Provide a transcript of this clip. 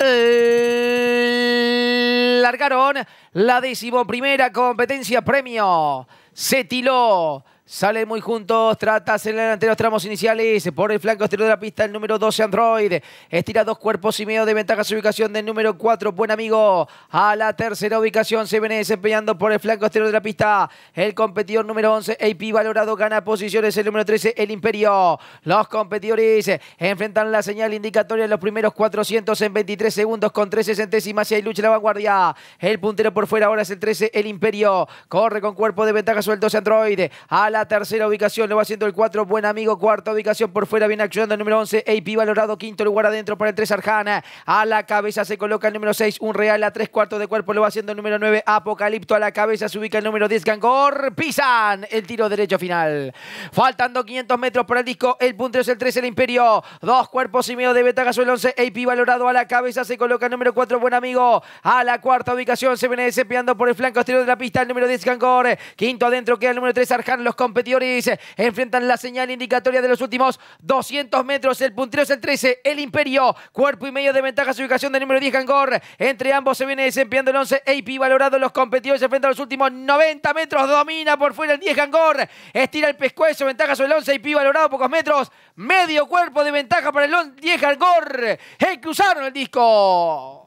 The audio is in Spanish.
Eh, largaron la decimoprimera competencia premio. Se tiló sale muy juntos, trata el ante los tramos iniciales por el flanco exterior de la pista el número 12 Android. Estira dos cuerpos y medio de ventaja su ubicación del número 4, buen amigo. A la tercera ubicación se viene desempeñando por el flanco exterior de la pista. El competidor número 11, AP Valorado, gana posiciones el número 13, El Imperio. Los competidores enfrentan la señal indicatoria en los primeros 400 en 23 segundos con 13 centésimas y hay lucha en la vanguardia. El puntero por fuera ahora es el 13, El Imperio. Corre con cuerpo de ventaja suelto el Android. A la tercera ubicación, lo va haciendo el 4, Buen Amigo, cuarta ubicación por fuera, viene accionando el número 11, AP valorado, quinto lugar adentro para el 3 Arjana, a la cabeza se coloca el número 6, un real a tres cuartos de cuerpo, lo va haciendo el número 9, Apocalipto a la cabeza, se ubica el número 10, Gangor, pisan el tiro derecho final. Faltando 500 metros para el disco, el puntero es el 3, el Imperio, dos cuerpos y medio de Betaga, el 11, AP valorado a la cabeza, se coloca el número 4, Buen Amigo, a la cuarta ubicación, se viene despeando por el flanco exterior de la pista, el número 10, Gangor, quinto adentro queda el número 3, Arjana, los competidores enfrentan la señal indicatoria de los últimos 200 metros. El puntero es el 13, el Imperio. Cuerpo y medio de ventaja su ubicación del número 10, Gangor. Entre ambos se viene desempeñando el 11, AP valorado. Los competidores enfrentan los últimos 90 metros. Domina por fuera el 10, Gangor. Estira el pescuezo, ventaja sobre el 11, AP valorado pocos metros. Medio cuerpo de ventaja para el 10, Gangor. El cruzaron el disco.